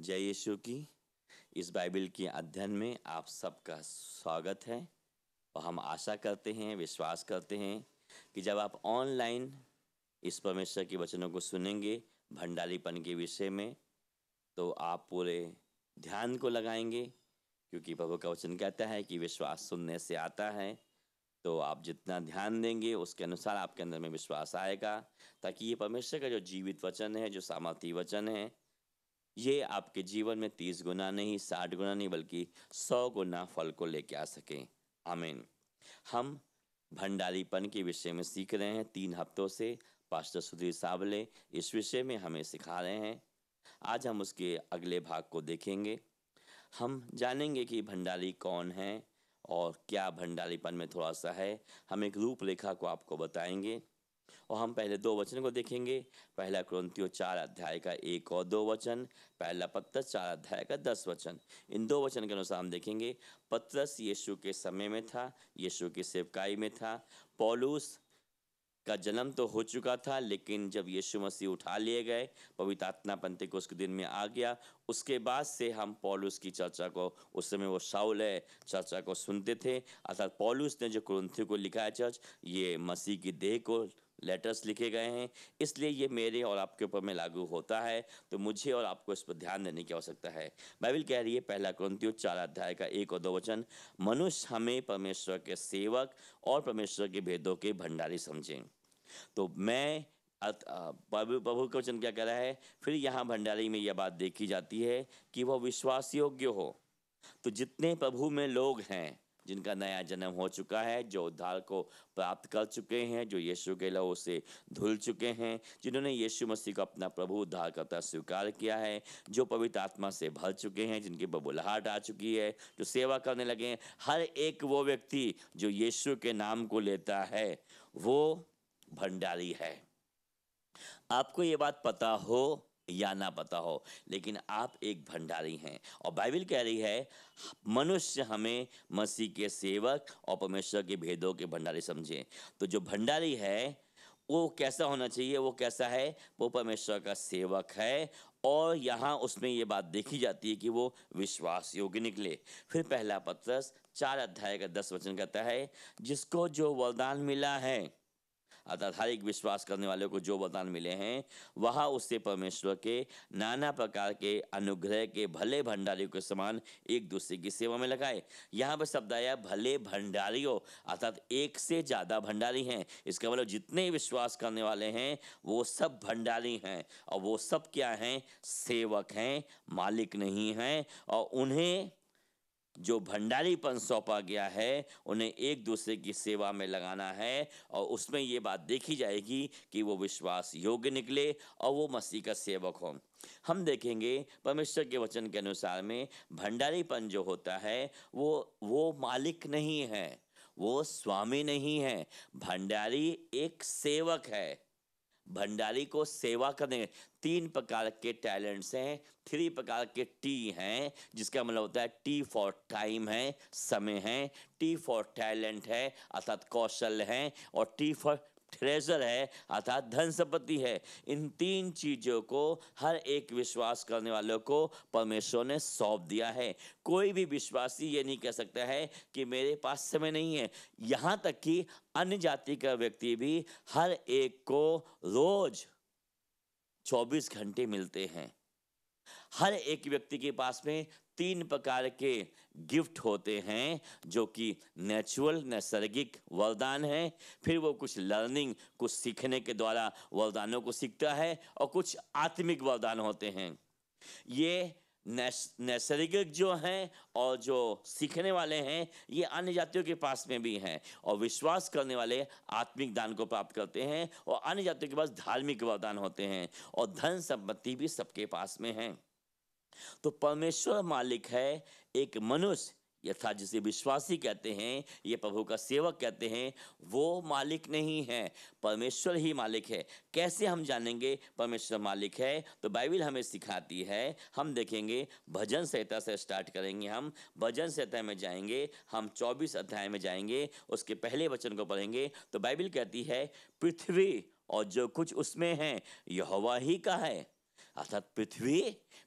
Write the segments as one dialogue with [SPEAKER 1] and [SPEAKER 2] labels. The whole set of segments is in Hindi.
[SPEAKER 1] जय यीशु की इस बाइबल के अध्ययन में आप सबका स्वागत है और हम आशा करते हैं विश्वास करते हैं कि जब आप ऑनलाइन इस परमेश्वर के वचनों को सुनेंगे भंडारीपन के विषय में तो आप पूरे ध्यान को लगाएंगे क्योंकि प्रभु का वचन कहता है कि विश्वास सुनने से आता है तो आप जितना ध्यान देंगे उसके अनुसार आपके अंदर में विश्वास आएगा ताकि ये परमेश्वर का जो जीवित वचन है जो सामर्थी वचन है ये आपके जीवन में तीस गुना नहीं साठ गुना नहीं बल्कि सौ गुना फल को लेके आ सकें आमीन हम भंडारीपन के विषय में सीख रहे हैं तीन हफ्तों से पास्टर सुधीर सावले इस विषय में हमें सिखा रहे हैं आज हम उसके अगले भाग को देखेंगे हम जानेंगे कि भंडारी कौन है और क्या भंडारीपन में थोड़ा सा है हम एक रूपरेखा को आपको बताएंगे और हम पहले दो वचन को देखेंगे पहला क्रंतियों चार अध्याय का एक और दो वचन पहला पत्रस चार अध्याय का दस वचन इन दो वचन के अनुसार हम देखेंगे पत्रस यीशु के समय में था यीशु की सेवकाई में था पौलूस का जन्म तो हो चुका था लेकिन जब यीशु मसीह उठा लिए गए पवित्र आत्मा को उसके दिन में आ गया उसके बाद से हम पॉलुस की चर्चा को उस समय वो शाउल है चर्चा को सुनते थे अर्थात पॉलुस ने जो क्रंथियों को लिखा है चर्च ये मसीह की देह को लेटर्स लिखे गए हैं इसलिए ये मेरे और आपके ऊपर में लागू होता है तो मुझे और आपको इस पर ध्यान देने की आवश्यकता है बाइबिल कह रही है पहला क्रंथियो चार अध्याय का एक और दो वचन मनुष्य हमें परमेश्वर के सेवक और परमेश्वर के भेदों के भंडारी समझें तो मैं प्रभु प्रभु का वचन क्या कह रहा है फिर यहाँ भंडारी में यह बात देखी जाती है कि वह विश्वास योग्य हो तो जितने प्रभु में लोग हैं जिनका नया जन्म हो चुका है जो उद्धार को प्राप्त कर चुके हैं जो यीशु के लहू से धुल चुके हैं जिन्होंने यीशु मसीह को अपना प्रभु उद्धारकर्ता स्वीकार किया है जो पवित्र आत्मा से भर चुके हैं जिनकी बबुलाहट आ चुकी है जो सेवा करने लगे हैं हर एक वो व्यक्ति जो यीशु के नाम को लेता है वो भंडारी है आपको ये बात पता हो या ना पता हो लेकिन आप एक भंडारी हैं और बाइबल कह रही है मनुष्य हमें मसीह के सेवक और परमेश्वर के भेदों के भंडारी समझें तो जो भंडारी है वो कैसा होना चाहिए वो कैसा है वो परमेश्वर का सेवक है और यहाँ उसमें ये बात देखी जाती है कि वो विश्वास योग्य निकले फिर पहला पत्रस चार अध्याय का दस वचन कहता है जिसको जो वरदान मिला है अर्थात हर एक विश्वास करने वाले को जो वरदान मिले हैं वह उससे परमेश्वर के नाना प्रकार के अनुग्रह के भले भंडारियों के समान एक दूसरे की सेवा में लगाए यहाँ पर शब्द आया भले भंडारियों अर्थात एक से ज़्यादा भंडारी हैं इसका मतलब जितने विश्वास करने वाले हैं वो सब भंडारी हैं और वो सब क्या हैं सेवक हैं मालिक नहीं हैं और उन्हें जो भंडारीपन सौंपा गया है उन्हें एक दूसरे की सेवा में लगाना है और उसमें ये बात देखी जाएगी कि वो विश्वास योग्य निकले और वो मसीह का सेवक हो हम देखेंगे परमेश्वर के वचन के अनुसार में भंडारीपन जो होता है वो वो मालिक नहीं है वो स्वामी नहीं है भंडारी एक सेवक है भंडारी को सेवा करने तीन प्रकार के टैलेंट्स हैं थ्री प्रकार के टी हैं जिसका मतलब होता है टी फॉर टाइम है समय है टी फॉर टैलेंट है अर्थात कौशल है और टी फॉर ट्रेजर है अर्थात धन संपत्ति है इन तीन चीज़ों को हर एक विश्वास करने वालों को परमेश्वर ने सौंप दिया है कोई भी विश्वासी ये नहीं कह सकता है कि मेरे पास समय नहीं है यहाँ तक कि अन्य जाति का व्यक्ति भी हर एक को रोज़ 24 घंटे मिलते हैं हर एक व्यक्ति के पास में तीन प्रकार के गिफ्ट होते हैं जो कि नेचुरल नैसर्गिक वरदान है फिर वो कुछ लर्निंग कुछ सीखने के द्वारा वरदानों को सीखता है और कुछ आत्मिक वरदान होते हैं ये नैसर्गिक जो हैं और जो सीखने वाले हैं ये अन्य जातियों के पास में भी हैं और विश्वास करने वाले आत्मिक दान को प्राप्त करते हैं और अन्य जातियों के पास धार्मिक वरदान होते हैं और धन संपत्ति भी सबके पास में है तो परमेश्वर मालिक है एक मनुष्य यथा जिसे विश्वासी कहते हैं ये प्रभु का सेवक कहते हैं वो मालिक नहीं है परमेश्वर ही मालिक है कैसे हम जानेंगे परमेश्वर मालिक है तो बाइबिल हमें सिखाती है हम देखेंगे भजन संहिता से स्टार्ट करेंगे हम भजन संहिता में जाएंगे हम चौबीस अध्याय में जाएंगे उसके पहले वचन को पढ़ेंगे तो बाइबिल कहती है पृथ्वी और जो कुछ उसमें है यहोवा ही का है अर्थात पृथ्वी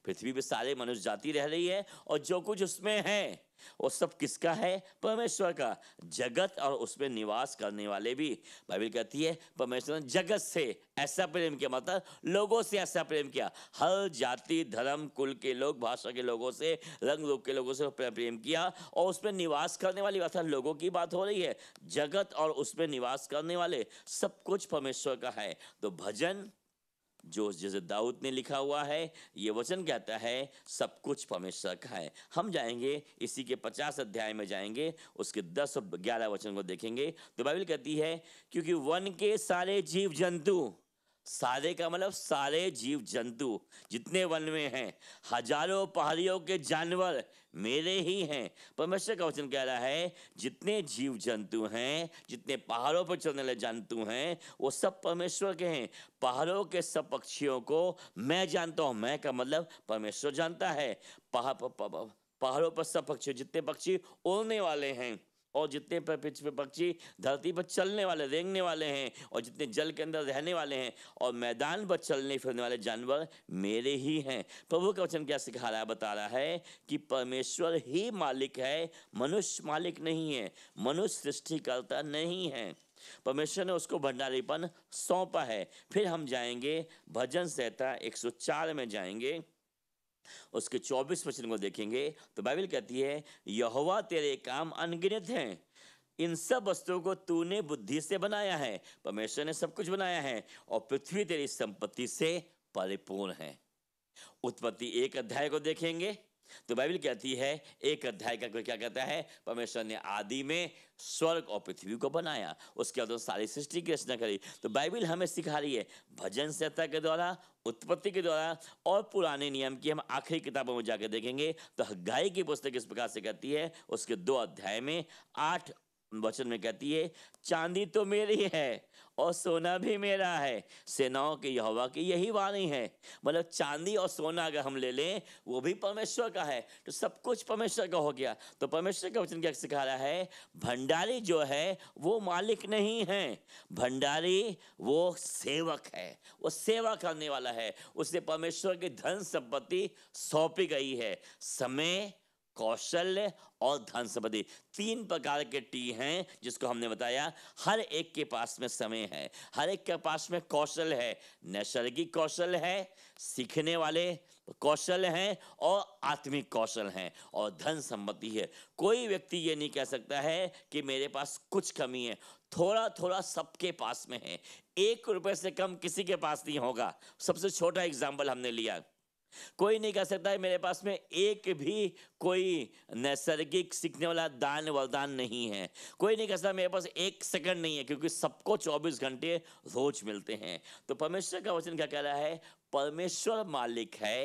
[SPEAKER 1] पृथ्वी पे सारे मनुष्य जाति रह रही है और जो कुछ उसमें है वो सब किसका है परमेश्वर का जगत और उसमें निवास करने वाले भी बाइबल कहती है परमेश्वर ने जगत से ऐसा प्रेम किया मतलब लोगों से ऐसा प्रेम किया हर जाति धर्म कुल के लोग भाषा के लोगों से रंग रूप के लोगों से प्रेम किया और उसमें निवास करने बात अर्थात लोगों की बात हो रही है जगत और उसमें निवास करने वाले सब कुछ परमेश्वर का है तो भजन जो जैसे दाऊद ने लिखा हुआ है ये वचन कहता है सब कुछ परमेश्वर का है हम जाएंगे इसी के पचास अध्याय में जाएंगे उसके दस और ग्यारह वचन को देखेंगे तो बाइबल कहती है क्योंकि वन के सारे जीव जंतु सारे का मतलब सारे जीव जंतु जितने वन में हैं हजारों पहाड़ियों के जानवर मेरे ही हैं परमेश्वर का वचन कह रहा है जितने जीव जंतु हैं जितने पहाड़ों पर चलने वाले जंतु हैं वो सब परमेश्वर के हैं पहाड़ों के सब पक्षियों को मैं जानता हूँ मैं का मतलब परमेश्वर जानता है पहाड़ों पर सब पक्षी जितने पक्षी उड़ने वाले हैं और जितने पक्षी धरती पर चलने वाले रेंगने वाले हैं और जितने जल के अंदर रहने वाले हैं और मैदान पर चलने फिरने वाले जानवर मेरे ही हैं प्रभु का वचन क्या सिखा रहा है बता रहा है कि परमेश्वर ही मालिक है मनुष्य मालिक नहीं है मनुष्य सृष्टिकर्ता नहीं है परमेश्वर ने उसको भंडारीपन सौंपा है फिर हम जाएंगे भजन सौ 104 में जाएंगे उसके चौबीस वचन को देखेंगे तो बाइबल कहती है यहोवा तेरे काम अनगिनत हैं इन सब वस्तुओं को तूने बुद्धि से बनाया है परमेश्वर ने सब कुछ बनाया है और पृथ्वी तेरी संपत्ति से परिपूर्ण है उत्पत्ति एक अध्याय को देखेंगे तो बाइबल कहती है एक अध्याय का क्या कहता है परमेश्वर ने आदि में स्वर्ग और पृथ्वी को बनाया उसके बाद सारी सृष्टि की रचना करी तो बाइबल हमें सिखा रही है भजन सत्ता के द्वारा उत्पत्ति के द्वारा और पुराने नियम की हम आखिरी किताबों में जाकर देखेंगे तो गाय की पुस्तक इस प्रकार से कहती है उसके दो अध्याय में आठ वचन में कहती है चांदी तो मेरी है और सोना भी मेरा है सेनाओं के यहोवा की यही वाणी है मतलब चांदी और सोना अगर हम ले लें वो भी परमेश्वर का है तो सब कुछ परमेश्वर का हो गया तो परमेश्वर का वचन क्या सिखा रहा है भंडारी जो है वो मालिक नहीं है भंडारी वो सेवक है वो सेवा करने वाला है उसे परमेश्वर की धन संपत्ति सौंपी गई है समय कौशल्य और धन संपत्ति तीन प्रकार के टी हैं जिसको हमने बताया हर एक के पास में समय है हर एक के पास में कौशल है नैसर्गिक कौशल है सीखने वाले कौशल हैं और आत्मिक कौशल हैं और धन संपत्ति है कोई व्यक्ति ये नहीं कह सकता है कि मेरे पास कुछ कमी है थोड़ा थोड़ा सबके पास में है एक रुपए से कम किसी के पास नहीं होगा सबसे छोटा एग्जाम्पल हमने लिया कोई नहीं कह सकता है मेरे पास में एक भी कोई नैसर्गिक सीखने वाला दान वरदान नहीं है कोई नहीं कह सकता मेरे पास एक सेकंड नहीं है क्योंकि सबको 24 घंटे रोज मिलते हैं तो परमेश्वर का वचन क्या कह रहा है परमेश्वर मालिक है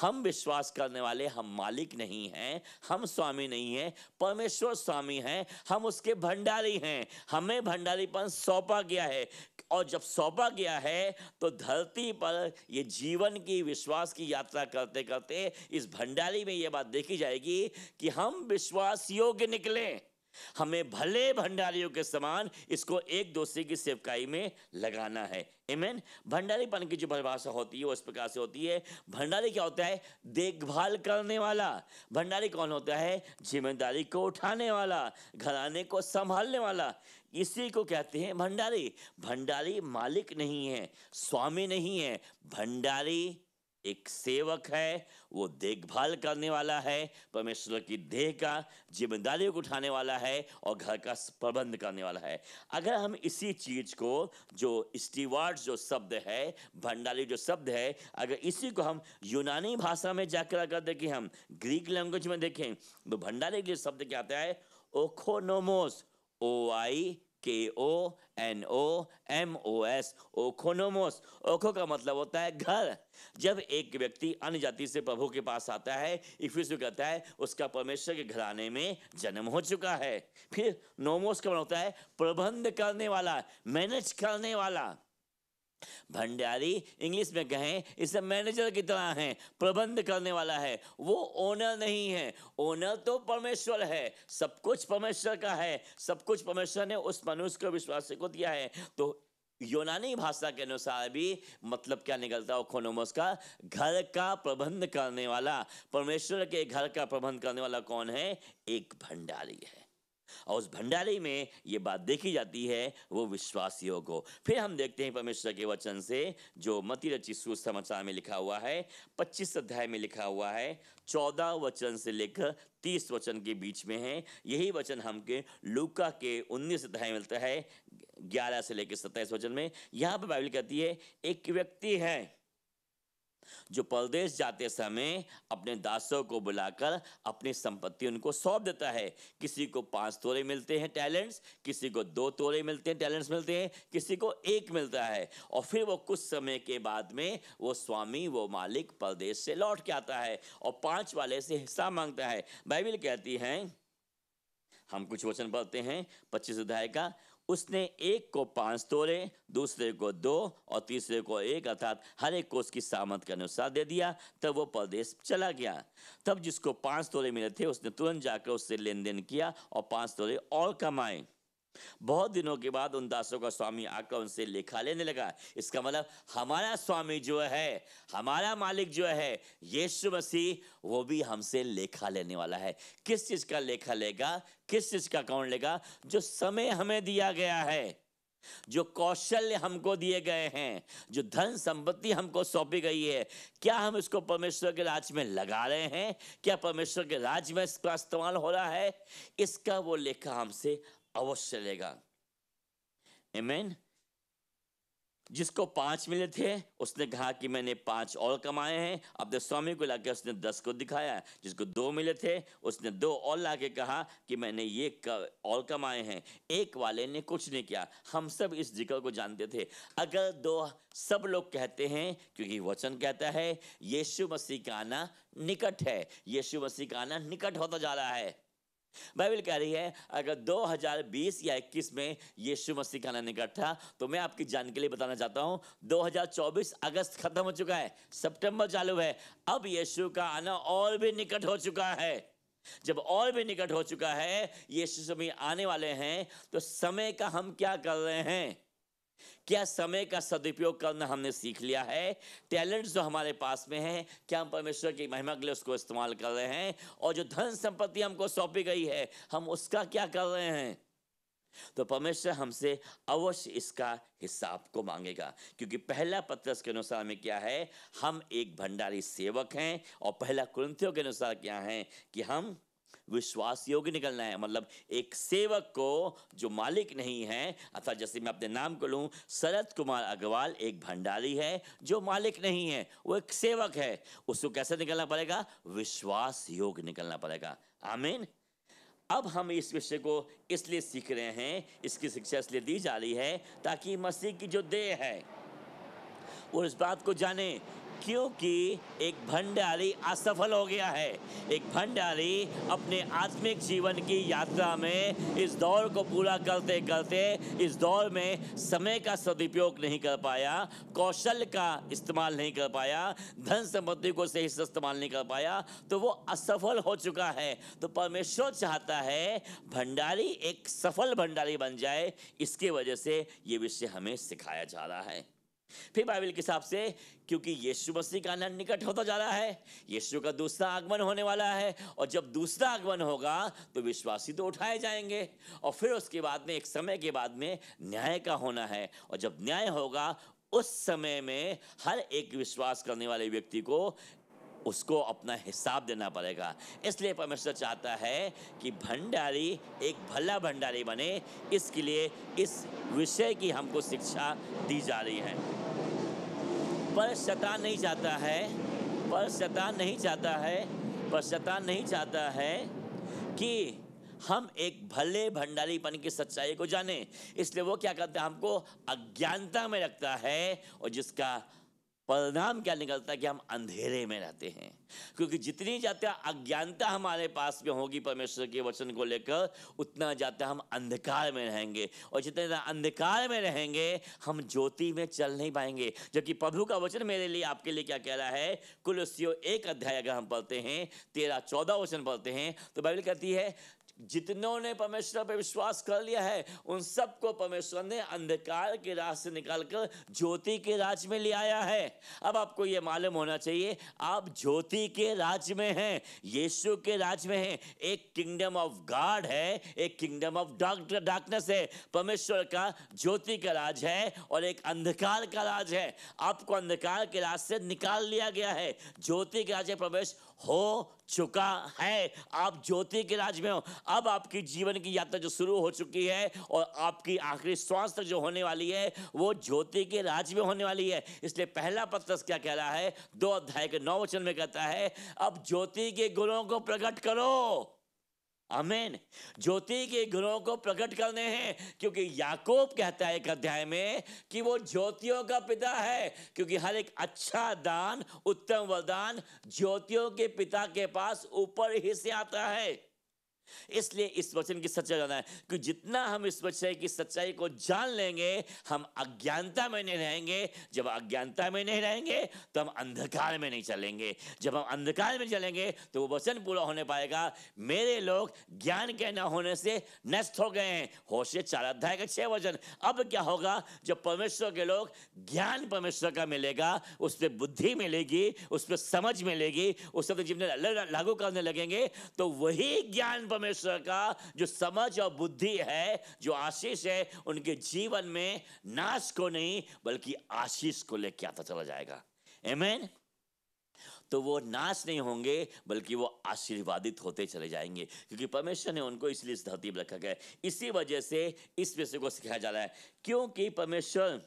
[SPEAKER 1] हम विश्वास करने वाले हम मालिक नहीं हैं हम स्वामी नहीं हैं परमेश्वर स्वामी हैं हम उसके भंडारी हैं हमें भंडारीपन सौंपा गया है और जब सौंपा गया है तो धरती पर ये जीवन की विश्वास की यात्रा करते करते इस भंडारी में ये बात देखी जाएगी कि हम विश्वास योग्य निकलें हमें भले भंडारियों के समान इसको एक दूसरे की सेवकाई में लगाना है एमेन भंडारीपन की जो परिभाषा होती है वो इस प्रकार से होती है भंडारी क्या होता है देखभाल करने वाला भंडारी कौन होता है जिम्मेदारी को उठाने वाला घराने को संभालने वाला इसी को कहते हैं भंडारी भंडारी मालिक नहीं है स्वामी नहीं है भंडारी एक सेवक है वो देखभाल करने वाला है परमेश्वर की देह का जिम्मेदारी उठाने वाला है और घर का प्रबंध करने वाला है अगर हम इसी चीज़ को जो स्टीवार्ड जो शब्द है भंडारी जो शब्द है अगर इसी को हम यूनानी भाषा में जाकर अगर देखें हम ग्रीक लैंग्वेज में देखें तो भंडारी के शब्द क्या आता है ओखोनोमोस O I K N O M O S ओखोनोमोस ओखो का मतलब होता है घर जब एक व्यक्ति अन्य जाति से प्रभु के पास आता है इफ्यूज कहता है उसका परमेश्वर के घराने में जन्म हो चुका है फिर नोमोस का मतलब होता है प्रबंध करने वाला मैनेज करने वाला भंडारी इंग्लिश में कहें इसे मैनेजर की तरह है प्रबंध करने वाला है वो ओनर नहीं है ओनर तो परमेश्वर है सब कुछ परमेश्वर का है सब कुछ परमेश्वर ने उस मनुष्य को विश्वास को दिया है तो यूनानी भाषा के अनुसार भी मतलब क्या निकलता है खोनोमोस का घर का प्रबंध करने वाला परमेश्वर के घर का प्रबंध करने वाला कौन है एक भंडारी है और उस भंडारे में ये बात देखी जाती है वो विश्वासियों को फिर हम देखते हैं परमेश्वर के वचन से जो मती रचि सुसमाचार में लिखा हुआ है पच्चीस अध्याय में लिखा हुआ है चौदह वचन से लेकर तीस वचन के बीच में है यही वचन हमके लूका के उन्नीस अध्याय मिलता है ग्यारह से लेकर सत्ताईस वचन में यहाँ पर बाइबल कहती है एक व्यक्ति है जो परदेश जाते समय अपने दासों को बुलाकर अपनी संपत्ति उनको सौंप देता है किसी को पांच तोले मिलते हैं टैलेंट्स किसी को दो तोले मिलते हैं टैलेंट्स मिलते हैं किसी को एक मिलता है और फिर वो कुछ समय के बाद में वो स्वामी वो मालिक परदेश से लौट के आता है और पांच वाले से हिस्सा मांगता है बाइबिल कहती है हम कुछ वचन पढ़ते हैं पच्चीस अध्याय का उसने एक को पांच तोले दूसरे को दो और तीसरे को एक अर्थात हर एक को उसकी सामत के अनुसार दे दिया तब वो परदेश चला गया तब जिसको पांच तोले मिले थे उसने तुरंत जाकर उससे लेन देन किया और पांच तोले और कमाए बहुत दिनों के बाद उन दासों का स्वामी आकर उनसे लेखा लेने लगा इसका मतलब हमारा स्वामी जो है हमारा मालिक जो है यीशु मसीह वो भी हमसे लेखा लेने वाला है किस चीज का लेखा लेगा किस चीज का कौन लेगा जो समय हमें दिया गया है जो कौशल हमको दिए गए हैं जो धन संपत्ति हमको सौंपी गई है क्या हम इसको परमेश्वर के राज में लगा रहे हैं क्या परमेश्वर के राज में इसका इस्तेमाल हो रहा है इसका वो लेखा हमसे अवश्य लेगा एमेन जिसको पांच मिले थे उसने कहा कि मैंने पांच और कमाए हैं अपने स्वामी को लाके उसने दस को दिखाया जिसको दो मिले थे उसने दो और लाके कहा कि मैंने ये और कमाए हैं एक वाले ने कुछ नहीं किया हम सब इस जिक्र को जानते थे अगर दो सब लोग कहते हैं क्योंकि वचन कहता है यीशु मसीह का आना निकट है यीशु मसीह का आना निकट होता जा रहा है बाइबल कह रही है अगर 2020 या 21 में यीशु मसीह का आना निकट था तो मैं आपकी जान के लिए बताना चाहता हूँ 2024 अगस्त खत्म हो चुका है सितंबर चालू है अब यीशु का आना और भी निकट हो चुका है जब और भी निकट हो चुका है यीशु समय आने वाले हैं तो समय का हम क्या कर रहे हैं क्या समय का सदुपयोग करना हमने सीख लिया है टैलेंट्स जो हमारे पास में हैं क्या हम परमेश्वर की महिमा के लिए उसको इस्तेमाल कर रहे हैं और जो धन संपत्ति हमको सौंपी गई है हम उसका क्या कर रहे हैं तो परमेश्वर हमसे अवश्य इसका हिसाब को मांगेगा क्योंकि पहला पत्रस के अनुसार में क्या है हम एक भंडारी सेवक हैं और पहला कुंथियों के अनुसार क्या है कि हम विश्वास योग्य निकलना है मतलब एक सेवक को जो मालिक नहीं है अर्थात जैसे मैं अपने नाम को लूँ शरद कुमार अग्रवाल एक भंडारी है जो मालिक नहीं है वो एक सेवक है उसको कैसे निकलना पड़ेगा विश्वास योग निकलना पड़ेगा आमीन अब हम इस विषय को इसलिए सीख रहे हैं इसकी शिक्षा इसलिए दी जा रही है ताकि मसीह की जो देह है वो इस बात को जाने क्योंकि एक भंडारी असफल हो गया है एक भंडारी अपने आत्मिक जीवन की यात्रा में इस दौर को पूरा करते करते इस दौर में समय का सदुपयोग नहीं कर पाया कौशल का इस्तेमाल नहीं कर पाया धन संपत्ति को सही से इस्तेमाल नहीं कर पाया तो वो असफल हो चुका है तो परमेश्वर चाहता है भंडारी एक सफल भंडारी बन जाए इसके वजह से ये विषय हमें सिखाया जा रहा है फिर बाइबल के हिसाब से क्योंकि यीशु मसीह का आना निकट होता जा रहा है यीशु का दूसरा आगमन होने वाला है और जब दूसरा आगमन होगा तो विश्वासी तो उठाए जाएंगे और फिर उसके बाद में एक समय के बाद में न्याय का होना है और जब न्याय होगा उस समय में हर एक विश्वास करने वाले व्यक्ति को उसको अपना हिसाब देना पड़ेगा इसलिए परमेश्वर चाहता है कि भंडारी एक भला भंडारी बने इसके लिए इस विषय की हमको शिक्षा दी जा रही है पर शता नहीं चाहता है पर शता नहीं चाहता है पर शता नहीं चाहता है कि हम एक भले भंडारीपन की सच्चाई को जाने इसलिए वो क्या करता है हमको अज्ञानता में रखता है और जिसका परिणाम क्या निकलता है कि हम अंधेरे में रहते हैं क्योंकि जितनी ज़्यादा अज्ञानता हमारे पास में होगी परमेश्वर के वचन को लेकर उतना ज़्यादा हम अंधकार में रहेंगे और जितने ज़्यादा अंधकार में रहेंगे हम ज्योति में चल नहीं पाएंगे जबकि प्रभु का वचन मेरे लिए आपके लिए क्या कह रहा है कुल एक अध्याय अगर हम पढ़ते हैं तेरह चौदह वचन पढ़ते हैं तो बाइबल कहती है जितनों ने परमेश्वर पर विश्वास कर लिया है उन सबको परमेश्वर ने अंधकार के राज से निकालकर ज्योति के राज में ले आया है अब आपको ये मालूम होना चाहिए आप ज्योति के राज में हैं यीशु के राज में हैं एक किंगडम ऑफ गॉड है एक किंगडम ऑफ डार्क डार्कनेस है परमेश्वर का ज्योति का राज है और एक अंधकार का राज है आपको अंधकार के राज से निकाल लिया गया है ज्योति के राज में प्रवेश हो चुका है आप ज्योति के राज में हो अब आपकी जीवन की यात्रा जो शुरू हो चुकी है और आपकी आखिरी श्वास जो होने वाली है वो ज्योति के राज में होने वाली है इसलिए पहला पत्रस क्या कह रहा है दो अध्याय के नौ वचन में कहता है अब ज्योति के गुणों को प्रकट करो अमेन ज्योति के गुणों को प्रकट करने हैं क्योंकि याकोब कहता है एक अध्याय में कि वो ज्योतियों का पिता है क्योंकि हर एक अच्छा दान उत्तम वरदान ज्योतियों के पिता के पास ऊपर ही से आता है इसलिए इस वचन की सच्चाई जाना है कि जितना हम इस वचन की सच्चाई को जान लेंगे हम अज्ञानता में नहीं रहेंगे जब अज्ञानता में नहीं रहेंगे तो हम अंधकार में नहीं चलेंगे जब हम अंधकार में चलेंगे तो वो वचन पूरा होने पाएगा मेरे लोग ज्ञान के न होने से नष्ट हो गए हैं होशे चार अध्याय का छह वचन अब क्या होगा जब परमेश्वर के लोग ज्ञान परमेश्वर का मिलेगा उस पर बुद्धि मिलेगी उस पर समझ मिलेगी उस पर जीवन लागू करने लगेंगे तो वही ज्ञान परमेश्वर का जो समझ और बुद्धि है जो आशीष है उनके जीवन में नाश को नहीं बल्कि आशीष को लेके आता चला जाएगा एमेन तो वो नाश नहीं होंगे बल्कि वो आशीर्वादित होते चले जाएंगे क्योंकि परमेश्वर ने उनको इसलिए इस धरती पर रखा गया इसी वजह से इस विषय को सिखाया जा रहा है क्योंकि परमेश्वर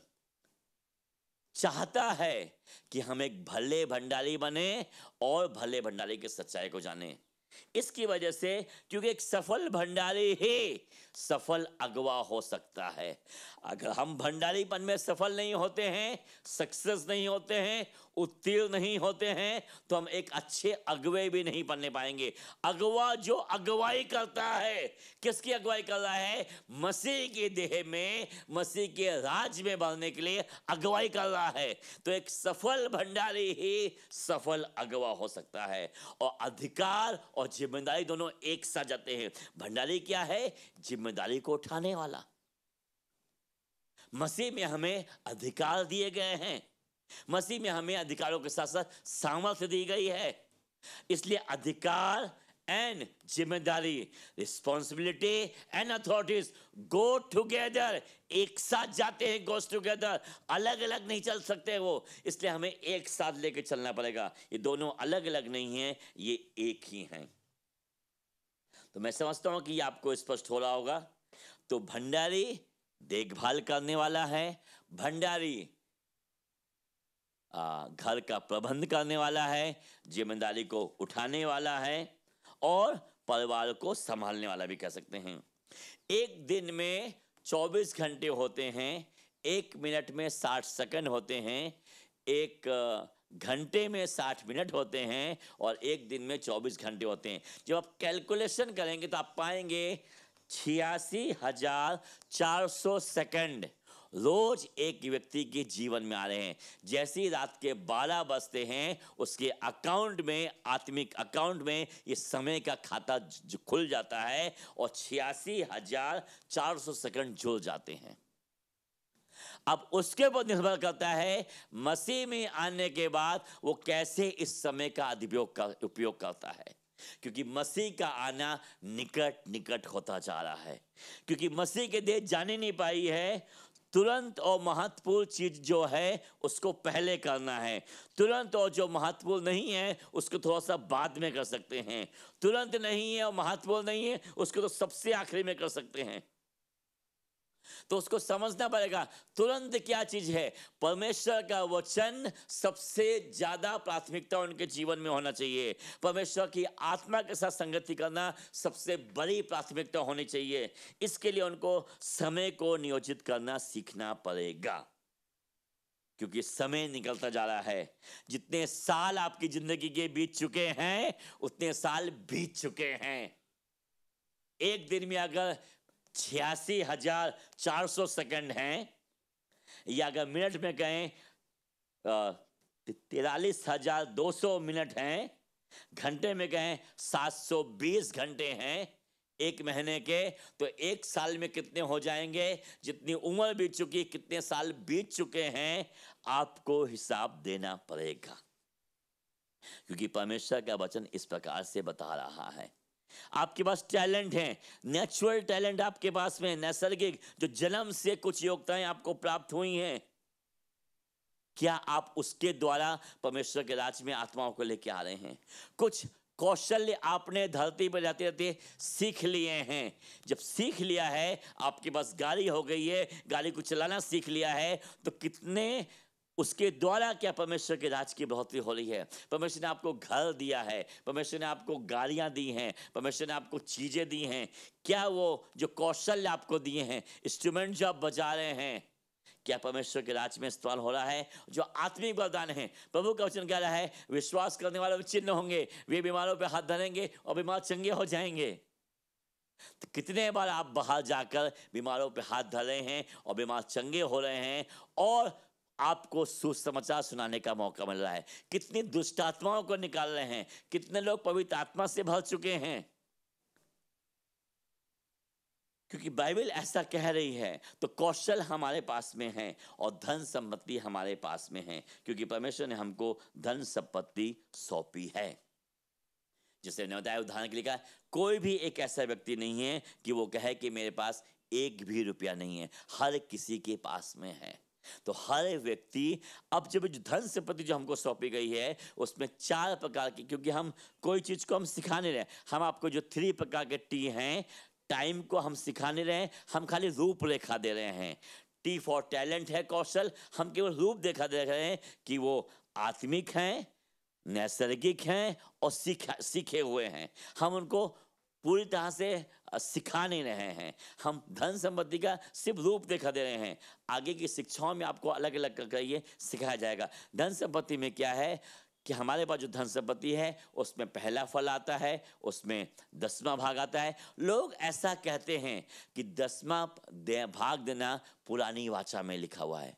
[SPEAKER 1] चाहता है कि हम एक भले भंडारी बने और भले भंडारी के सच्चाई को जाने इसकी वजह से क्योंकि एक सफल भंडारी ही सफल अगवा हो सकता है अगर हम भंडारीपन में सफल नहीं होते हैं सक्सेस नहीं होते हैं उत्तीर्ण नहीं होते हैं तो हम एक अच्छे अगवे भी नहीं बनने पाएंगे अगवा जो अगुवाई करता है किसकी अगुवाई कर रहा है मसीह के देह में मसीह के राज में बढ़ने के लिए अगवाई कर रहा है तो एक सफल भंडारी ही सफल अगवा हो सकता है और अधिकार और जिम्मेदारी दोनों एक साथ जाते हैं भंडारी क्या है जिम्मेदारी को उठाने वाला मसीह में हमें अधिकार दिए गए हैं मसीह में हमें अधिकारों के साथ साथ सामर्थ्य दी गई है इसलिए अधिकार एंड जिम्मेदारी responsibility and authorities go together एक साथ जाते हैं गोस टुगेदर अलग अलग नहीं चल सकते वो इसलिए हमें एक साथ लेकर चलना पड़ेगा ये दोनों अलग अलग नहीं है ये एक ही हैं तो मैं समझता हूं कि ये आपको स्पष्ट हो रहा होगा तो भंडारी देखभाल करने वाला है भंडारी आ, घर का प्रबंध करने वाला है जिम्मेदारी को उठाने वाला है और परिवार को संभालने वाला भी कह सकते हैं एक दिन में 24 घंटे होते हैं एक मिनट में 60 सेकंड होते हैं एक घंटे में 60 मिनट होते हैं और एक दिन में 24 घंटे होते हैं जब आप कैलकुलेशन करेंगे तो आप पाएंगे छियासी हजार चार सौ सेकेंड रोज एक व्यक्ति के जीवन में आ रहे हैं जैसे ही रात के बारह बजते हैं उसके अकाउंट में आत्मिक अकाउंट में ये समय का खाता खुल जाता है और छियासी हजार चार सौ सेकेंड जुड़ जाते हैं अब उसके ऊपर निर्भर करता है मसीह में आने के बाद वो कैसे इस समय का उपयोग कर, उपयोग करता है क्योंकि मसीह का आना निकट निकट होता जा रहा है क्योंकि मसीह के देश जाने नहीं पाई है तुरंत और महत्वपूर्ण चीज जो है उसको पहले करना है तुरंत और जो महत्वपूर्ण नहीं है उसको थोड़ा सा बाद में कर सकते हैं तुरंत नहीं है और महत्वपूर्ण नहीं है उसको तो सबसे आखिरी में कर सकते हैं तो उसको समझना पड़ेगा तुरंत क्या चीज है परमेश्वर का वचन सबसे ज्यादा प्राथमिकता उनके जीवन में होना चाहिए परमेश्वर की आत्मा के साथ संगति करना सबसे बड़ी प्राथमिकता होनी चाहिए इसके लिए उनको समय को नियोजित करना सीखना पड़ेगा क्योंकि समय निकलता जा रहा है जितने साल आपकी जिंदगी के बीत चुके हैं उतने साल बीत चुके हैं एक दिन में अगर छियासी हजार चार सौ सेकेंड हैं या अगर मिनट में कहें तिरालीस हजार दो सौ मिनट हैं घंटे में कहें सात सौ बीस घंटे हैं एक महीने के तो एक साल में कितने हो जाएंगे जितनी उम्र बीत चुकी कितने साल बीत चुके हैं आपको हिसाब देना पड़ेगा क्योंकि परमेश्वर का वचन इस प्रकार से बता रहा है आपके पास टैलेंट है नेचुरल टैलेंट आपके पास में नैसर्गिक जो जन्म से कुछ योग्यताएं आपको प्राप्त हुई हैं क्या आप उसके द्वारा परमेश्वर के राज में आत्माओं को लेके आ रहे हैं कुछ कौशल्य आपने धरती पर जाते रहते सीख लिए हैं जब सीख लिया है आपके पास गाड़ी हो गई है गाड़ी को चलाना सीख लिया है तो कितने उसके द्वारा क्या परमेश्वर के राज की बढ़ोतरी हो रही है परमेश्वर ने आपको घर दिया है परमेश्वर ने आपको गाड़ियाँ दी हैं परमेश्वर ने आपको चीज़ें दी हैं क्या वो जो कौशल आपको दिए हैं इंस्ट्रूमेंट जो आप बजा रहे हैं क्या परमेश्वर के राज में इस्तेमाल हो रहा है जो आत्मिक वरदान है प्रभु का वचन कह रहा है विश्वास करने वाले चिन्ह होंगे वे बीमारों पर हाथ धरेंगे और बीमार चंगे हो जाएंगे तो कितने बार आप बाहर जाकर बीमारों पर हाथ धर रहे हैं और बीमार चंगे हो रहे हैं और आपको सुसमाचार सुनाने का मौका मिल रहा है कितनी दुष्टात्माओं को निकाल रहे हैं कितने लोग पवित्र आत्मा से भर चुके हैं क्योंकि बाइबल ऐसा कह रही है तो कौशल हमारे पास में है और धन संपत्ति हमारे पास में है क्योंकि परमेश्वर ने हमको धन संपत्ति सौंपी है जिसे ने बताया उदाहरण के लिए कहा कोई भी एक ऐसा व्यक्ति नहीं है कि वो कहे कि मेरे पास एक भी रुपया नहीं है हर किसी के पास में है तो हर व्यक्ति अब जब जो धन संपत्ति जो हमको सौंपी गई है उसमें चार प्रकार की क्योंकि हम कोई चीज़ को हम सिखाने रहे हम आपको जो थ्री प्रकार के टी हैं टाइम को हम सिखाने रहे हम खाली रूपरेखा दे रहे हैं टी फॉर टैलेंट है कौशल हम केवल रूप देखा दे रहे हैं कि वो आत्मिक हैं नैसर्गिक हैं और सीखा सीखे हुए हैं हम उनको पूरी तरह से सिखा नहीं रहे हैं हम धन संपत्ति का सिर्फ रूप देखा दे रहे हैं आगे की शिक्षाओं में आपको अलग अलग करके सिखाया जाएगा धन संपत्ति में क्या है कि हमारे पास जो धन संपत्ति है उसमें पहला फल आता है उसमें दसवां भाग आता है लोग ऐसा कहते हैं कि दसवां दे, भाग देना पुरानी वाचा में लिखा हुआ है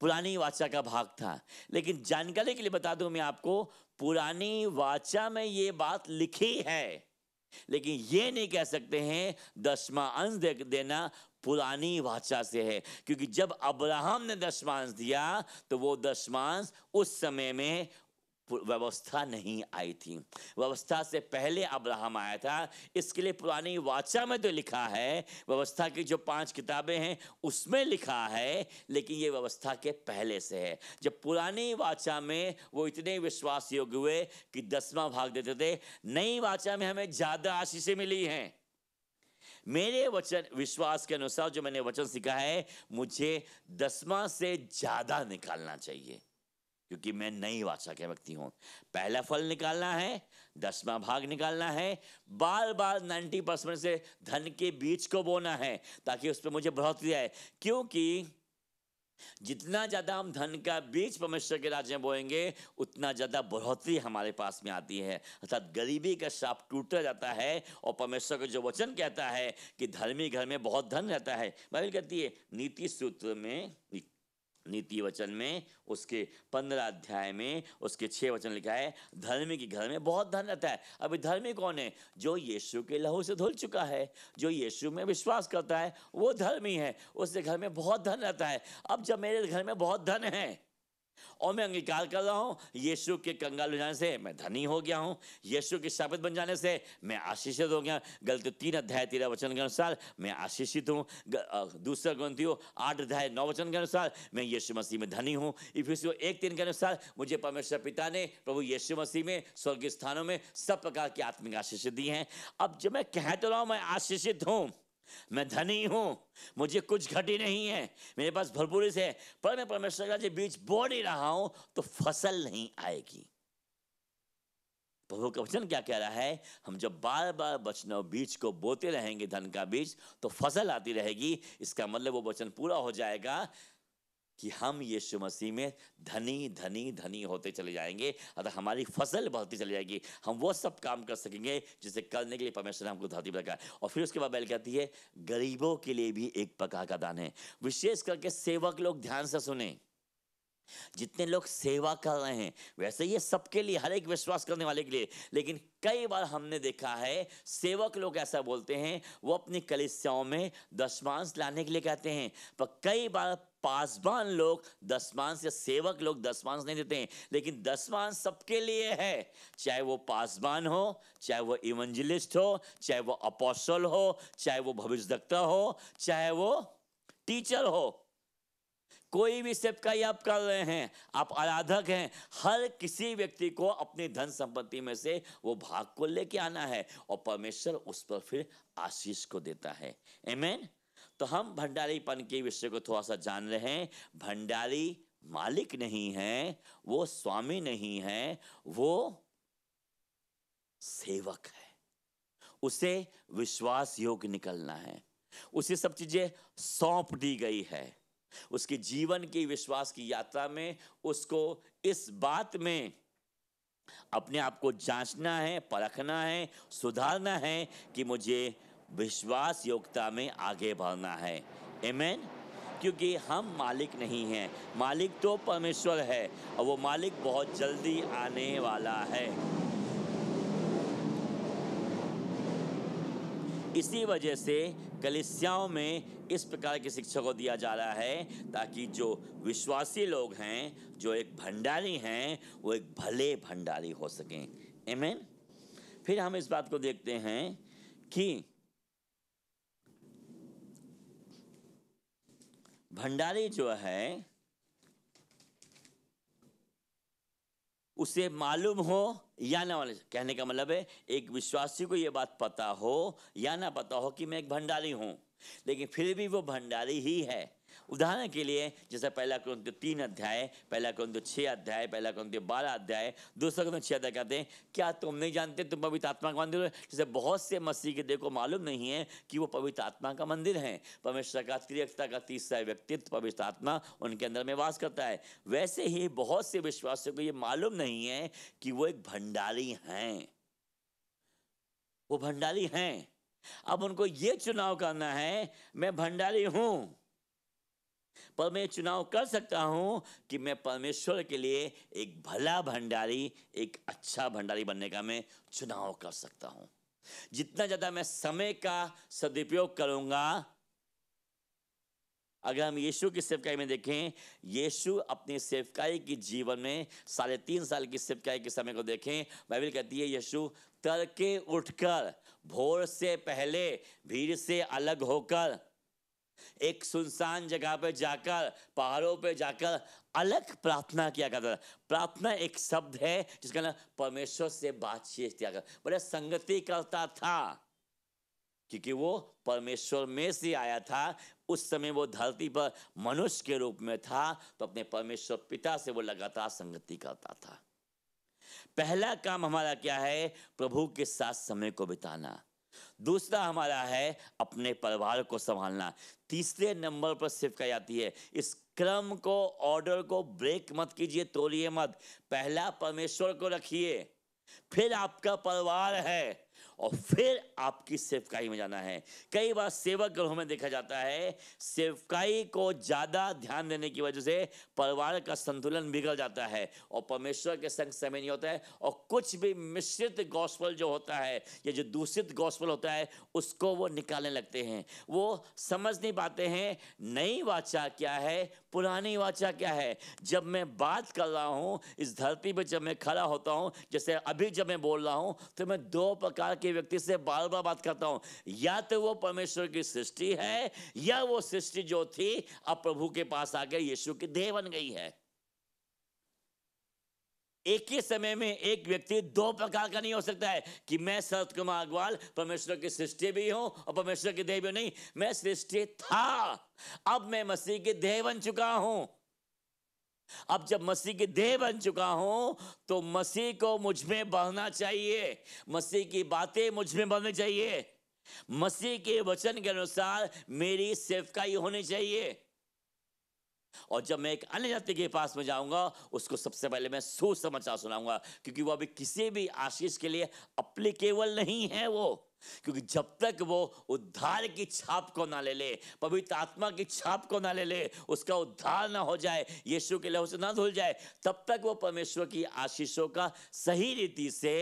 [SPEAKER 1] पुरानी वाचा का भाग था लेकिन जानकारी के लिए बता दूं मैं आपको पुरानी वाचा में ये बात लिखी है लेकिन ये नहीं कह सकते हैं दसवा अंश दे, देना पुरानी भाषा से है क्योंकि जब अब्राहम ने दशमांश दिया तो वो दशमांश उस समय में व्यवस्था नहीं आई थी व्यवस्था से पहले अब्राहम आया था इसके लिए पुरानी वाचा में तो लिखा है व्यवस्था की जो पांच किताबें हैं उसमें लिखा है लेकिन ये व्यवस्था के पहले से है जब पुरानी वाचा में वो इतने विश्वास योग्य हुए कि दसवां भाग देते थे नई वाचा में हमें ज़्यादा आशीषें मिली हैं मेरे वचन विश्वास के अनुसार जो मैंने वचन सीखा है मुझे दसवां से ज़्यादा निकालना चाहिए क्योंकि मैं नई वाचा के व्यक्ति हूँ पहला फल निकालना है दसवां भाग निकालना है बार बार नाइन्टी परसेंट से धन के बीच को बोना है ताकि उस पर मुझे बढ़ोतरी आए क्योंकि जितना ज़्यादा हम धन का बीज परमेश्वर के राज्य में बोएंगे उतना ज़्यादा बढ़ोतरी हमारे पास में आती है अर्थात गरीबी का साप टूटा जाता है और परमेश्वर का जो वचन कहता है कि धर्मी घर में बहुत धन रहता है बाइबल कहती है नीति सूत्र में नीति वचन में उसके पंद्रह अध्याय में उसके छः वचन लिखा है धर्मी के घर में बहुत धन रहता है अभी धर्मी कौन है जो यीशु के लहू से धुल चुका है जो यीशु में विश्वास करता है वो धर्मी है उसके घर में बहुत धन रहता है अब जब मेरे घर में बहुत धन है और मैं अंगीकार कर रहा हूँ यीशु के कंगाल हो जाने से मैं धनी हो गया हूँ यीशु के शापित बन जाने से मैं आशीषित हो गया गलत तीन अध्याय तेरह वचन के अनुसार मैं आशीषित हूँ दूसरा ग्रंथियों आठ अध्याय नौ वचन के अनुसार मैं यीशु मसीह में धनी हूँ इफिसियो एक तीन के अनुसार मुझे परमेश्वर पिता ने प्रभु यीशु मसीह में स्वर्गीय स्थानों में सब प्रकार की आत्मिक आशीष दी हैं अब जब मैं कह तो रहा हूँ मैं आशीषित हूँ मैं धनी हूं मुझे कुछ घटी नहीं है मेरे पास भरपूरी से है पर मैं परमेश्वर का जो बीज बो नहीं रहा हूं तो फसल नहीं आएगी प्रभु का वचन क्या कह रहा है हम जब बार बार बचनों बीज को बोते रहेंगे धन का बीज तो फसल आती रहेगी इसका मतलब वो वचन पूरा हो जाएगा कि हम यीशु मसीह में धनी धनी धनी होते चले जाएंगे अतः हमारी फसल बढ़ती चली जाएगी हम वो सब काम कर सकेंगे जिसे करने के लिए परमेश्वर ने हमको धरती पर रखा और फिर उसके बाद बैल कहती है गरीबों के लिए भी एक पका का दान है विशेष करके सेवक लोग ध्यान से सुने जितने लोग सेवा कर रहे हैं वैसे ये सबके लिए हर एक विश्वास करने वाले के लिए लेकिन कई बार हमने देखा है सेवक लोग ऐसा बोलते हैं वो अपनी कलिसियाओं में दशमांश लाने के लिए कहते हैं पर कई बार पासवान लोग दसमांश या सेवक लोग दसमांश नहीं देते हैं लेकिन दसवांश सबके लिए है चाहे वो पासवान हो चाहे वो इवेंजलिस्ट हो चाहे वो अपोस्टल हो चाहे वो भविष्य हो चाहे वो टीचर हो कोई भी सेवकाई आप कर रहे हैं आप आराधक हैं हर किसी व्यक्ति को अपनी धन संपत्ति में से वो भाग को लेके आना है और परमेश्वर उस पर फिर आशीष को देता है एमेन तो हम भंडारीपन के विषय को थोड़ा सा जान रहे हैं भंडारी मालिक नहीं है वो स्वामी नहीं है वो सेवक है उसे विश्वास योग्य निकलना है उसे सब चीजें सौंप दी गई है उसके जीवन की विश्वास की यात्रा में उसको इस बात में अपने आप को जांचना है परखना है सुधारना है कि मुझे विश्वास योग्यता में आगे बढ़ना है एमेन क्योंकि हम मालिक नहीं हैं मालिक तो परमेश्वर है और वो मालिक बहुत जल्दी आने वाला है इसी वजह से कलिसियाओं में इस प्रकार के शिक्षा को दिया जा रहा है ताकि जो विश्वासी लोग हैं जो एक भंडारी हैं वो एक भले भंडारी हो सकें एमेन फिर हम इस बात को देखते हैं कि भंडारी जो है उसे मालूम हो या ना मालूम कहने का मतलब है एक विश्वासी को यह बात पता हो या ना पता हो कि मैं एक भंडारी हूं लेकिन फिर भी वो भंडारी ही है उदाहरण के लिए जैसे पहला क्रंथ तीन अध्याय पहला क्रंथ छः अध्याय पहला क्रंथ बारह अध्याय दूसरा क्रंथ छः अध्याय कहते हैं क्या तुम नहीं जानते तुम पवित्र आत्मा का मंदिर हो जैसे बहुत से मसीह के देखो मालूम नहीं है कि वो पवित्र आत्मा का मंदिर है परमेश्वर का त्रियकता का तीसरा व्यक्तित्व पवित्र आत्मा उनके अंदर में वास करता है वैसे ही बहुत से विश्वासियों को ये मालूम नहीं है कि वो एक भंडारी हैं वो भंडारी हैं अब उनको ये चुनाव करना है मैं भंडारी हूं पर मैं चुनाव कर सकता हूं कि मैं परमेश्वर के लिए एक भला भंडारी एक अच्छा भंडारी बनने का मैं चुनाव कर सकता हूं जितना ज़्यादा मैं समय का सदुपयोग करूंगा अगर हम यीशु की सेवकाई में देखें यीशु अपनी सेवकाई की जीवन में साढ़े तीन साल की सेवकाई के समय को देखें बाइबिल कहती है यीशु तड़के उठकर भोर से पहले भीड़ से अलग होकर एक सुनसान जगह पे जाकर पहाड़ों पे जाकर अलग प्रार्थना किया करता था प्रार्थना एक शब्द है जिसका नाम परमेश्वर से बातचीत किया कर बड़े संगति करता था क्योंकि वो परमेश्वर में से आया था उस समय वो धरती पर मनुष्य के रूप में था तो अपने परमेश्वर पिता से वो लगातार संगति करता था पहला काम हमारा क्या है प्रभु के साथ समय को बिताना दूसरा हमारा है अपने परिवार को संभालना तीसरे नंबर पर शिफ्ट कराई जाती है इस क्रम को ऑर्डर को ब्रेक मत कीजिए तोड़िए मत पहला परमेश्वर को रखिए फिर आपका परिवार है और फिर आपकी सेवकाई में जाना है कई बार सेवक ग्रहों में देखा जाता है सेवकाई को ज़्यादा ध्यान देने की वजह से परिवार का संतुलन बिगड़ जाता है और परमेश्वर के संग समय नहीं होता है और कुछ भी मिश्रित गौसफल जो होता है या जो दूषित गौसफल होता है उसको वो निकालने लगते हैं वो समझ नहीं पाते हैं नई वाचा क्या है पुरानी वाचा क्या है जब मैं बात कर रहा हूँ इस धरती पर जब मैं खड़ा होता हूँ जैसे अभी जब मैं बोल रहा हूँ तो मैं दो प्रकार के के व्यक्ति से बार बार बात करता हूं या तो वो परमेश्वर की सृष्टि है या वो सृष्टि जो थी अब प्रभु के पास आकर यीशु की देह बन गई है एक ही समय में एक व्यक्ति दो प्रकार का नहीं हो सकता है कि मैं शरद कुमार अग्रवाल परमेश्वर की सृष्टि भी हूं और परमेश्वर की देह भी नहीं मैं सृष्टि था अब मैं मसीह की देह बन चुका हूं अब जब मसीह की देह बन चुका हूं तो मसीह को मुझ में बहना चाहिए मसीह की बातें मुझ में बहनी चाहिए मसीह के वचन के अनुसार मेरी सेवकाई होनी चाहिए और जब मैं एक अन्य जाति के पास में जाऊंगा उसको सबसे पहले मैं समाचार सुनाऊंगा क्योंकि वो अभी किसी भी आशीष के लिए अप्लीकेबल नहीं है वो क्योंकि जब तक वो उद्धार की छाप को ना ले ले पवित्र आत्मा की छाप को ना ले ले उसका उद्धार ना हो जाए यीशु के लहू से ना धुल जाए तब तक वो परमेश्वर की आशीषों का सही रीति से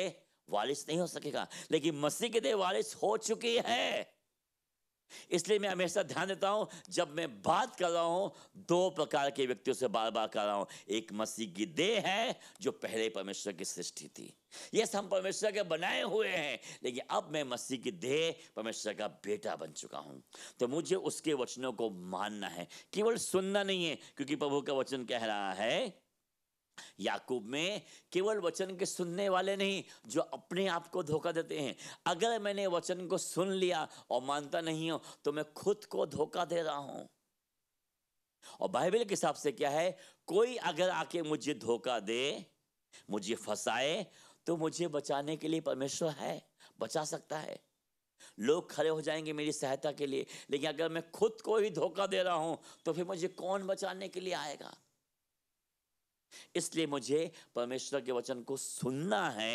[SPEAKER 1] वारिस नहीं हो सकेगा लेकिन मसीह के दे वारिस हो चुकी है इसलिए मैं हमेशा ध्यान देता हूं जब मैं बात कर रहा हूं दो प्रकार के व्यक्तियों से बार बार कर रहा हूं एक मसीह की देह है जो पहले परमेश्वर की सृष्टि थी ये हम परमेश्वर के बनाए हुए हैं लेकिन अब मैं मसीह की देह परमेश्वर का बेटा बन चुका हूं तो मुझे उसके वचनों को मानना है केवल सुनना नहीं है क्योंकि प्रभु का वचन कह रहा है याकूब में केवल वचन के सुनने वाले नहीं जो अपने आप को धोखा देते हैं अगर मैंने वचन को सुन लिया और मानता नहीं हो तो मैं खुद को धोखा दे रहा हूं और बाइबल के हिसाब से क्या है कोई अगर आके मुझे धोखा दे मुझे फंसाए तो मुझे बचाने के लिए परमेश्वर है बचा सकता है लोग खड़े हो जाएंगे मेरी सहायता के लिए लेकिन अगर मैं खुद को ही धोखा दे रहा हूं तो फिर मुझे कौन बचाने के लिए आएगा इसलिए मुझे परमेश्वर के वचन को सुनना है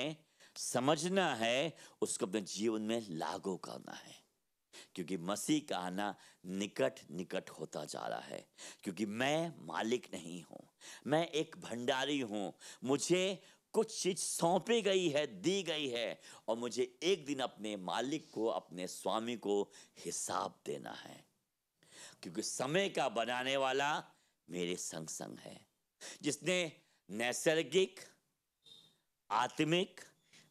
[SPEAKER 1] समझना है उसको अपने जीवन में लागू करना है क्योंकि मसीह का आना निकट निकट होता जा रहा है क्योंकि मैं मालिक नहीं हूं मैं एक भंडारी हूं मुझे कुछ चीज सौंपी गई है दी गई है और मुझे एक दिन अपने मालिक को अपने स्वामी को हिसाब देना है क्योंकि समय का बनाने वाला मेरे संग संग है जिसने नैसर्गिक आत्मिक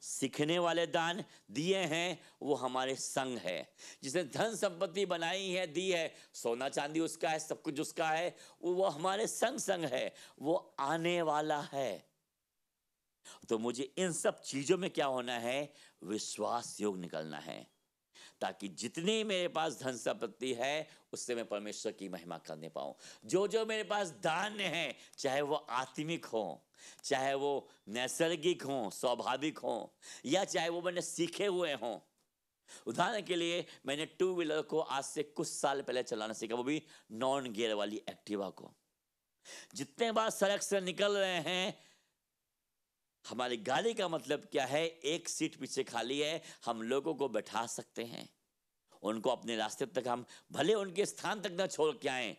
[SPEAKER 1] सीखने वाले दान दिए हैं वो हमारे संग है जिसने धन संपत्ति बनाई है दी है सोना चांदी उसका है सब कुछ उसका है वो, वो हमारे संग संग है वो आने वाला है तो मुझे इन सब चीजों में क्या होना है विश्वास योग निकलना है ताकि जितने मेरे पास धन संपत्ति है उससे मैं परमेश्वर की महिमा करने पाऊँ जो जो मेरे पास दान है चाहे वो आत्मिक हो चाहे वो नैसर्गिक हो स्वाभाविक हों या चाहे वो मैंने सीखे हुए हों उदाहरण के लिए मैंने टू व्हीलर को आज से कुछ साल पहले चलाना सीखा वो भी नॉन गियर वाली एक्टिवा को जितने बार सड़क से निकल रहे हैं हमारी गाली का मतलब क्या है एक सीट पीछे खाली है हम लोगों को बैठा सकते हैं उनको अपने रास्ते तक हम भले उनके स्थान तक ना छोड़ के आए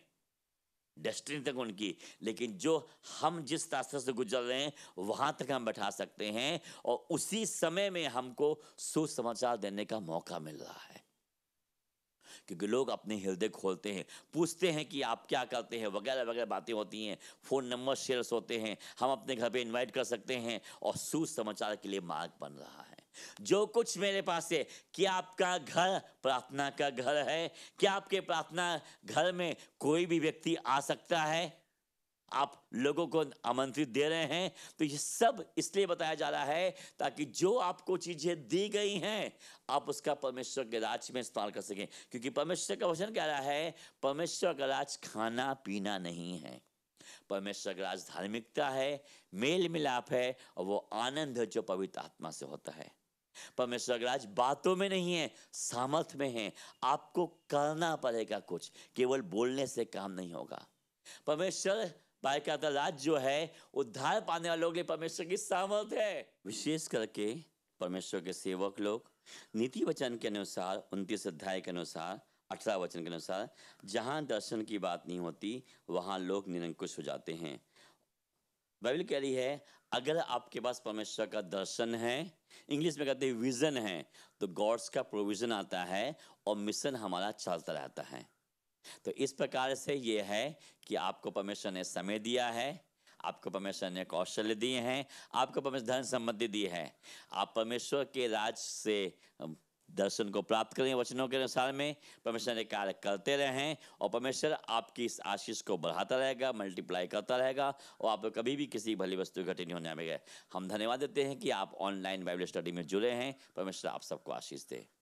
[SPEAKER 1] डेस्टिनी तक उनकी लेकिन जो हम जिस रास्ते से गुजर रहे हैं वहां तक हम बैठा सकते हैं और उसी समय में हमको सुसमाचार देने का मौका मिल रहा है क्योंकि लोग अपने हृदय खोलते हैं पूछते हैं कि आप क्या करते हैं वगैरह वगैरह बातें होती हैं फ़ोन नंबर शेयर्स होते हैं हम अपने घर पे इनवाइट कर सकते हैं और सुसमाचार के लिए मार्ग बन रहा है जो कुछ मेरे पास है क्या आपका घर प्रार्थना का घर है क्या आपके प्रार्थना घर में कोई भी व्यक्ति आ सकता है आप लोगों को आमंत्रित दे रहे हैं तो ये सब इसलिए बताया जा रहा है ताकि जो आपको चीज़ें दी गई हैं आप उसका परमेश्वर के राज में इस्तेमाल कर सकें क्योंकि परमेश्वर का वचन कह रहा है परमेश्वर का राज खाना पीना नहीं है परमेश्वर का राज धार्मिकता है मेल मिलाप है और वो आनंद है जो पवित्र आत्मा से होता है परमेश्वर का राज बातों में नहीं है सामर्थ में है आपको करना पड़ेगा कुछ केवल बोलने से काम नहीं होगा परमेश्वर बालिका तो राज जो है उद्धार पाने वालों के परमेश्वर की सामर्थ है विशेष करके परमेश्वर के सेवक लोग नीति वचन के अनुसार उनतीस अध्याय के अनुसार अठारह वचन के अनुसार जहाँ दर्शन की बात नहीं होती वहाँ लोग निरंकुश हो जाते हैं बाइबल कह रही है अगर आपके पास परमेश्वर का दर्शन है इंग्लिश में कहते हैं विजन है तो गॉड्स का प्रोविज़न आता है और मिशन हमारा चलता रहता है तो इस प्रकार से ये है कि आपको परमेश्वर ने समय दिया है आपको परमेश्वर ने कौशल्य दिए हैं आपको परमेश्वर धन संबंधि दी है आप परमेश्वर के राज से दर्शन को प्राप्त करें वचनों के अनुसार में परमेश्वर ने कार्य करते रहें और परमेश्वर आपकी इस आशीष को बढ़ाता रहेगा मल्टीप्लाई करता रहेगा और आप कभी भी किसी भली वस्तु घटी नहीं होने में गए हम धन्यवाद देते हैं कि आप ऑनलाइन बाइबल स्टडी में जुड़े हैं परमेश्वर आप सबको आशीष दें